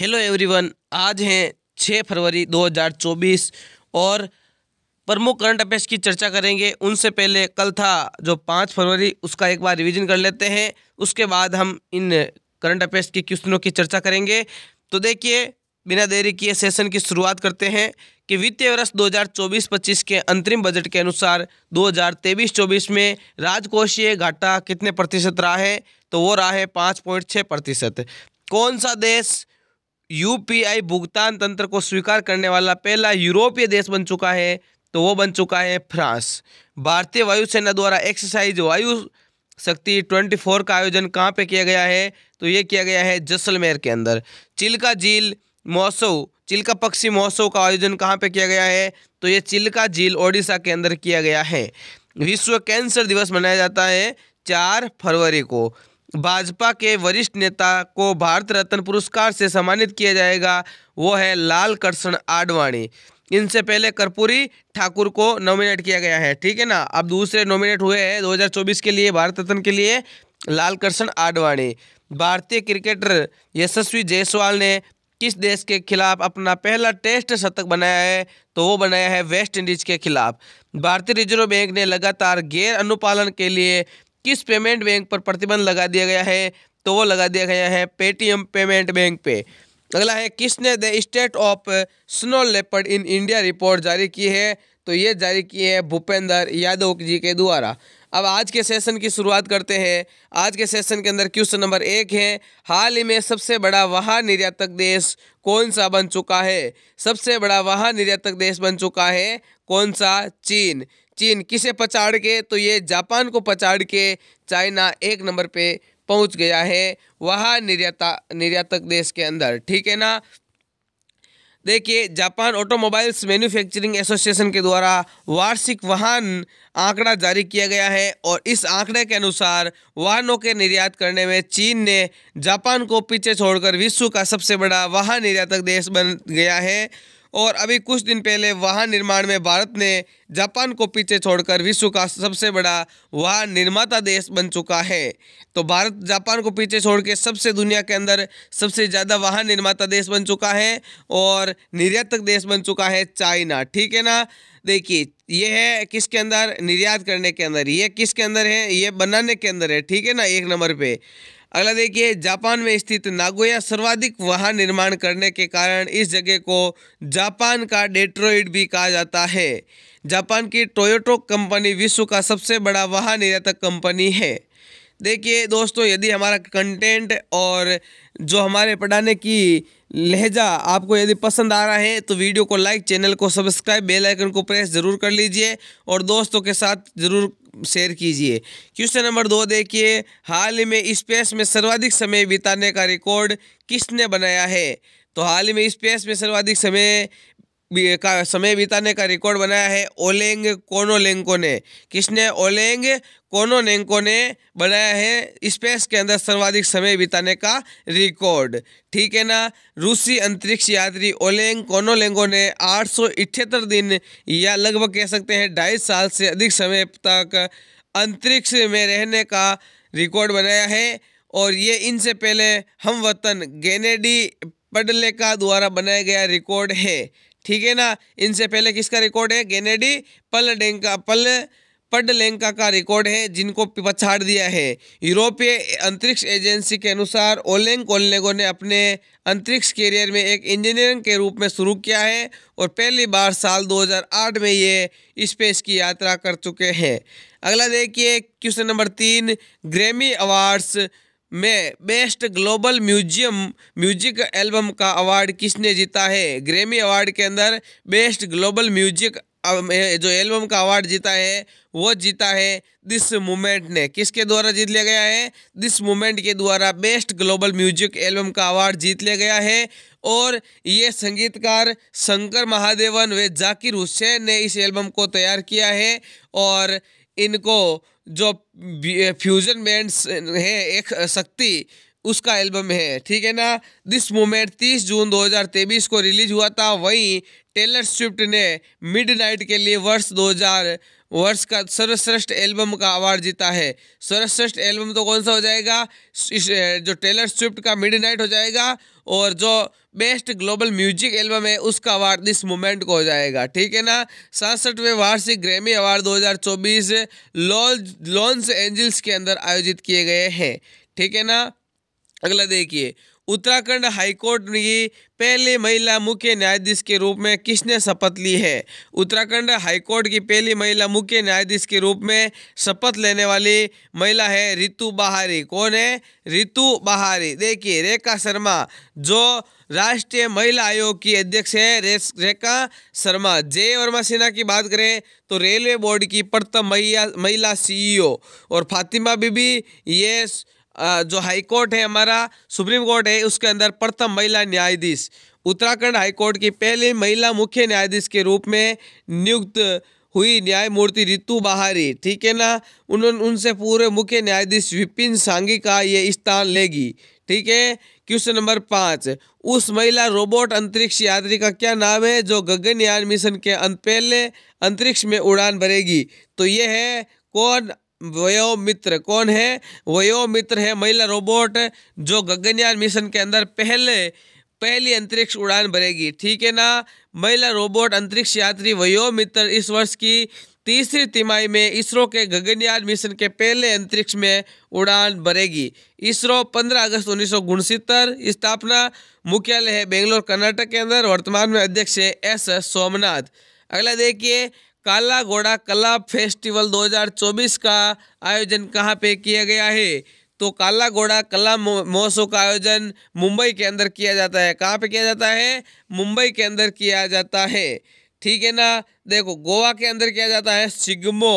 hello everyone आज हैं 6 फरवरी 2024 और प्रमुख करंट अफेयर्स की चर्चा करेंगे उनसे पहले कल था जो 5 फरवरी उसका एक बार रिवीजन कर लेते हैं उसके बाद हम इन करंट अफेयर्स के क्वेश्चनों की चर्चा करेंगे तो देखिए बिना देरी किए सेशन की शुरुआत करते हैं कि वित्तीय वर्ष 2024-25 के अंतरिम बजट के अनुसार 2023-24 में राजकोषीय घाटा कितने प्रतिशत रहा है तो वो रहा है पाँच प्रतिशत कौन सा देश यूपीआई भुगतान तंत्र को स्वीकार करने वाला पहला यूरोपीय देश बन चुका है तो वो बन चुका है फ्रांस भारतीय वायुसेना द्वारा एक्सरसाइज वायु शक्ति 24 का आयोजन कहाँ पे किया गया है तो ये किया गया है जैसलमेर के अंदर चिल्का झील महोत्सव चिल्का पक्षी महोत्सव का आयोजन कहाँ पे किया गया है तो ये चिल्का झील ओडिशा के अंदर किया गया है विश्व कैंसर दिवस मनाया जाता है चार फरवरी को भाजपा के वरिष्ठ नेता को भारत रत्न पुरस्कार से सम्मानित किया जाएगा वो है लाल कृष्ण आडवाणी इनसे पहले कर्पूरी ठाकुर को नॉमिनेट किया गया है ठीक है ना अब दूसरे नॉमिनेट हुए हैं 2024 के लिए भारत रत्न के लिए लाल कृष्ण आडवाणी भारतीय क्रिकेटर यशस्वी जायसवाल ने किस देश के खिलाफ अपना पहला टेस्ट शतक बनाया है तो वो बनाया है वेस्ट इंडीज के खिलाफ भारतीय रिजर्व बैंक ने लगातार गैर अनुपालन के लिए किस पेमेंट बैंक पर प्रतिबंध लगा दिया गया है तो वो लगा दिया गया है पेटीएम पेमेंट बैंक पे अगला है किसने the state of snow leopard in India report जारी की है तो ये जारी की है भूपेंद्र यादव जी के द्वारा अब आज के सेशन की शुरुआत करते हैं आज के सेशन के अंदर क्वेश्चन नंबर एक है हाल ही में सबसे बड़ा वहा निर्यातक देश कौन सा बन चुका है सबसे बड़ा वहा निर्यातक देश बन चुका है कौन सा चीन चीन किसे पछाड़ के तो ये जापान को पछाड़ के चाइना एक नंबर पे पहुंच गया है वहाँ निर्याता निर्यातक देश के अंदर ठीक है ना देखिए जापान ऑटोमोबाइल्स मैन्युफैक्चरिंग एसोसिएशन के द्वारा वार्षिक वाहन आंकड़ा जारी किया गया है और इस आंकड़े के अनुसार वाहनों के निर्यात करने में चीन ने जापान को पीछे छोड़कर विश्व का सबसे बड़ा वाहन निर्यातक देश बन गया है और अभी कुछ दिन पहले वाहन निर्माण में भारत ने जापान को पीछे छोड़कर विश्व का सबसे बड़ा वाहन निर्माता देश बन चुका है तो भारत जापान को पीछे छोड़ के सबसे दुनिया के अंदर सबसे ज़्यादा वाहन निर्माता देश बन चुका है और निर्यातक देश बन चुका है चाइना ठीक है ना देखिए ये है किसके अंदर निर्यात करने के अंदर ये किसके अंदर है ये बनाने के अंदर है ठीक है ना एक नंबर पर अगला देखिए जापान में स्थित नागोया सर्वाधिक वाहन निर्माण करने के कारण इस जगह को जापान का डेट्रोइड भी कहा जाता है जापान की टोयोटो कंपनी विश्व का सबसे बड़ा वाहन निर्यातक कंपनी है देखिए दोस्तों यदि हमारा कंटेंट और जो हमारे पढ़ाने की लहजा आपको यदि पसंद आ रहा है तो वीडियो को लाइक चैनल को सब्सक्राइब बेल आइकन को प्रेस ज़रूर कर लीजिए और दोस्तों के साथ ज़रूर शेयर कीजिए क्वेश्चन नंबर दो देखिए हाल ही में स्पेस में सर्वाधिक समय बिताने का रिकॉर्ड किसने बनाया है तो हाल ही में स्पेस में सर्वाधिक समय का समय बिताने का रिकॉर्ड बनाया है ओलेंग कोनोलेंको ने किसने ओलेंग कोनोलेंको ने बनाया है स्पेस के अंदर सर्वाधिक समय बिताने का रिकॉर्ड ठीक है ना रूसी अंतरिक्ष यात्री ओलेंग कोनोलेंको ने आठ दिन या लगभग कह सकते हैं ढाई साल से अधिक समय तक अंतरिक्ष में रहने का रिकॉर्ड बनाया है और ये इनसे पहले हम वतन गेनेडी पडलेका द्वारा बनाया गया रिकॉर्ड है ठीक है ना इनसे पहले किसका रिकॉर्ड है गेनेडी पल पल पडलेंका का रिकॉर्ड है जिनको पछाड़ दिया है यूरोपीय अंतरिक्ष एजेंसी के अनुसार ओलेंग ओलनेगो ने अपने अंतरिक्ष कैरियर में एक इंजीनियरिंग के रूप में शुरू किया है और पहली बार साल 2008 में ये स्पेस की यात्रा कर चुके हैं अगला देखिए क्वेश्चन नंबर तीन ग्रेमी अवार्ड्स में best global museum music album का अवार्ड किसने जीता है ग्रेमी अवार्ड के अंदर बेस्ट ग्लोबल म्यूजिक जो एल्बम का अवार्ड जीता है वो जीता है दिस मूमेंट ने किसके द्वारा जीत लिया गया है दिस मूमेंट के द्वारा बेस्ट ग्लोबल म्यूजिक एल्बम का अवार्ड जीत लिया गया है और ये संगीतकार शंकर महादेवन व जाकिर हुसैन ने इस एल्बम को तैयार किया है और इनको जो फ्यूजन बैंड्स हैं एक शक्ति उसका एल्बम है ठीक है ना दिस मोमेंट 30 जून 2023 को रिलीज हुआ था वहीं टेलर स्विफ्ट ने मिडनाइट के लिए वर्ष 2000 वर्ष का सर्वश्रेष्ठ एल्बम का अवार्ड जीता है सर्वश्रेष्ठ एल्बम तो कौन सा हो जाएगा जो टेलर स्विफ्ट का मिडनाइट हो जाएगा और जो बेस्ट ग्लोबल म्यूजिक एल्बम है उसका अवार्ड इस मोमेंट को हो जाएगा ठीक है ना सड़सठवें वार्षिक ग्रैमी अवार्ड 2024 चौबीस लॉन्स एंजल्स के अंदर आयोजित किए गए हैं ठीक है ना अगला देखिए उत्तराखंड हाईकोर्ट की पहली महिला मुख्य न्यायाधीश के रूप में किसने शपथ ली है उत्तराखंड हाईकोर्ट की पहली महिला मुख्य न्यायाधीश के रूप में शपथ लेने वाली महिला है रितु बहारी कौन है रितु बहारी देखिए रेखा शर्मा जो राष्ट्रीय महिला आयोग की अध्यक्ष है रेखा शर्मा जय वर्मा सिन्हा की बात करें तो रेलवे बोर्ड की प्रथम महिला महिला सीईओ और फातिमा बीबी ये जो हाईकोर्ट है हमारा सुप्रीम कोर्ट है उसके अंदर प्रथम महिला न्यायाधीश उत्तराखंड हाईकोर्ट की पहली महिला मुख्य न्यायाधीश के रूप में नियुक्त हुई न्यायमूर्ति रितु बहारी ठीक है ना उन्होंने उनसे पूरे मुख्य न्यायाधीश विपिन सांगी का ये स्थान लेगी ठीक है क्वेश्चन नंबर पाँच उस महिला रोबोट अंतरिक्ष यात्री का क्या नाम है जो गगनयान मिशन के अंत पहले अंतरिक्ष में उड़ान भरेगी तो ये है कौन वयो मित्र कौन है वयो मित्र है महिला रोबोट जो गगनयान मिशन के अंदर पहले पहली अंतरिक्ष उड़ान भरेगी ठीक है ना महिला रोबोट अंतरिक्ष यात्री वयो मित्र इस वर्ष की तीसरी तिमाही में इसरो के गगनयान मिशन के पहले अंतरिक्ष में उड़ान भरेगी इसरो 15 अगस्त उन्नीस स्थापना मुख्यालय है बेंगलोर कर्नाटक के अंदर वर्तमान में अध्यक्ष है एस सोमनाथ अगला देखिए काला घोड़ा कला फेस्टिवल 2024 का आयोजन कहाँ पे किया गया है तो काला घोड़ा कला महोत्सव का आयोजन मुंबई के अंदर किया जाता है कहाँ पे किया जाता है मुंबई के अंदर किया जाता है ठीक है ना देखो गोवा के अंदर क्या जाता है सिग्मो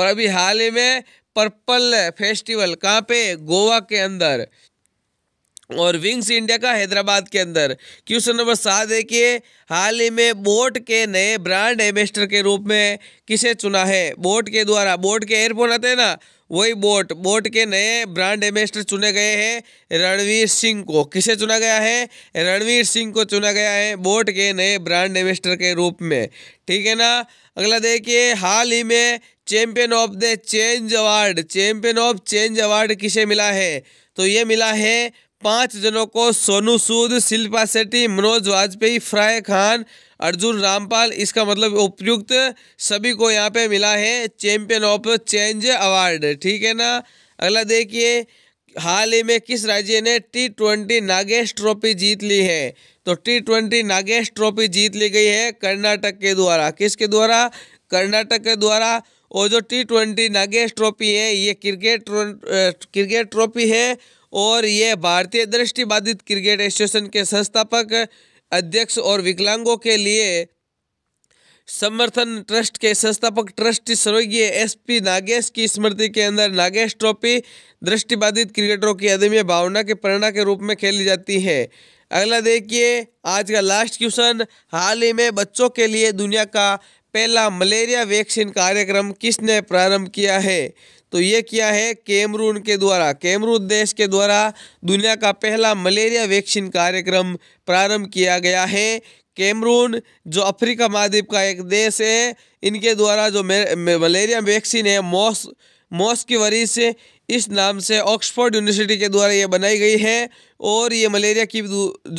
और अभी हाल ही में पर्पल फेस्टिवल कहाँ पे गोवा के अंदर और विंग्स इंडिया का हैदराबाद के अंदर क्वेश्चन नंबर सात है कि हाल ही में बोट के नए ब्रांड एम्बेस्टर के रूप में किसे चुना है बोट के द्वारा बोट के एयरफोन आते हैं ना वही बोट बोट के नए ब्रांड एम्बेसडर चुने गए हैं रणवीर सिंह को किसे चुना गया है रणवीर सिंह को चुना गया है बोट के नए ब्रांड एम्बेसडर के रूप में ठीक है ना अगला देखिए हाल ही में champion of the change award champion of change award किसे मिला है तो ये मिला है पांच जनों को सोनू सूद शिल्पा शेट्टी मनोज वाजपेयी फ्राय खान अर्जुन रामपाल इसका मतलब उपयुक्त सभी को यहाँ पे मिला है चैंपियन ऑफ चेंज अवार्ड ठीक है ना अगला देखिए हाल ही में किस राज्य ने टी ट्वेंटी नागेश ट्रॉफी जीत ली है तो टी ट्वेंटी नागेश ट्रॉफी जीत ली गई है कर्नाटक के द्वारा किसके द्वारा कर्नाटक के द्वारा और जो टी ट्वेंटी नागेश ट्रॉफी है ये क्रिकेट क्रिकेट ट्रॉफी है और ये भारतीय दृष्टिबाधित क्रिकेट एसोसिएशन के संस्थापक अध्यक्ष और विकलांगों के लिए समर्थन ट्रस्ट के संस्थापक ट्रस्ट स्वर्गीय एसपी नागेश की स्मृति के अंदर नागेश ट्रॉफी दृष्टिबाधित क्रिकेटरों की अदम्य भावना के प्रेरणा के रूप में खेली जाती है अगला देखिए आज का लास्ट क्वेश्चन हाल ही में बच्चों के लिए दुनिया का पहला मलेरिया वैक्सीन कार्यक्रम किसने प्रारंभ किया है तो ये किया है कैमरून के द्वारा कैमरून देश के द्वारा दुनिया का पहला मलेरिया वैक्सीन कार्यक्रम प्रारंभ किया गया है कैमरून जो अफ्रीका महाद्वीप का एक देश है इनके द्वारा जो मलेरिया वैक्सीन है मॉस मॉस की वरी से इस नाम से ऑक्सफोर्ड यूनिवर्सिटी के द्वारा ये बनाई गई है और ये मलेरिया की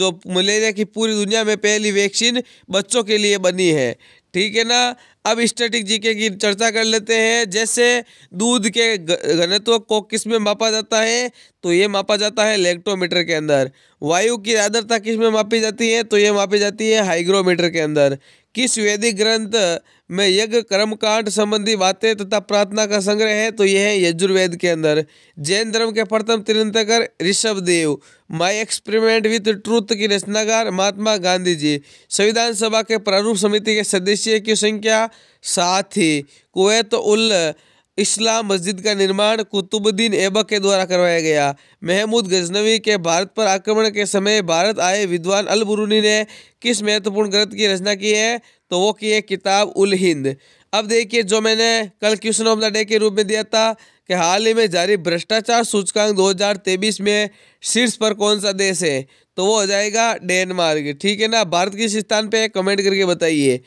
जो मलेरिया की पूरी दुनिया में पहली वैक्सीन बच्चों के लिए बनी है ठीक है ना अब स्टैटिक जीके की चर्चा कर लेते हैं जैसे दूध के घनत्व को किस में मापा जाता है तो ये मापा जाता है लेक्ट्रोमीटर के अंदर वायु की आदरता किस में मापी जाती है तो ये मापी जाती है हाइग्रोमीटर के अंदर किस वैदिक ग्रंथ में यज्ञ कर्मकांड संबंधी बातें तथा प्रार्थना का संग्रह है तो यह है यजुर्वेद के अंदर जैन धर्म के प्रथम तिरंतकर Rishabh Dev my experiment with truth की रचनाकार महात्मा गांधी जी संविधान सभा के प्रारूप समिति के सदस्य की संख्या सात ही कुवैत उल इस्लाम मस्जिद का निर्माण कुतुबुद्दीन ऐबक के द्वारा करवाया गया महमूद गजनवी के भारत पर आक्रमण के समय भारत आए विद्वान अल बुरूनी ने किस महत्वपूर्ण ग्रंथ की रचना की है तो वो की है किताब उल हिंद अब देखिए जो मैंने कल क्वेश्चन ऑफ द डे के रूप में दिया था कि हाल ही में जारी भ्रष्टाचार सूचकांक 2023 में शीर्ष पर कौन सा देश है तो वो हो जाएगा डेनमार्क ठीक है ना भारत किस स्थान पे कमेंट करके बताइए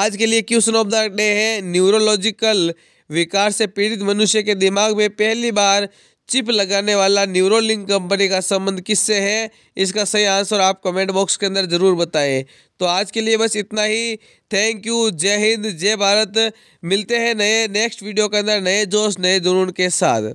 आज के लिए क्वेश्चन ऑफ द डे है न्यूरोलॉजिकल विकार से पीड़ित मनुष्य के दिमाग में पहली बार चिप लगाने वाला न्यूरोलिंक कंपनी का संबंध किससे है इसका सही आंसर आप कमेंट बॉक्स के अंदर ज़रूर बताएं तो आज के लिए बस इतना ही थैंक यू जय हिंद जय भारत मिलते हैं नए नेक्स्ट वीडियो के अंदर नए जोश नए जुनून के साथ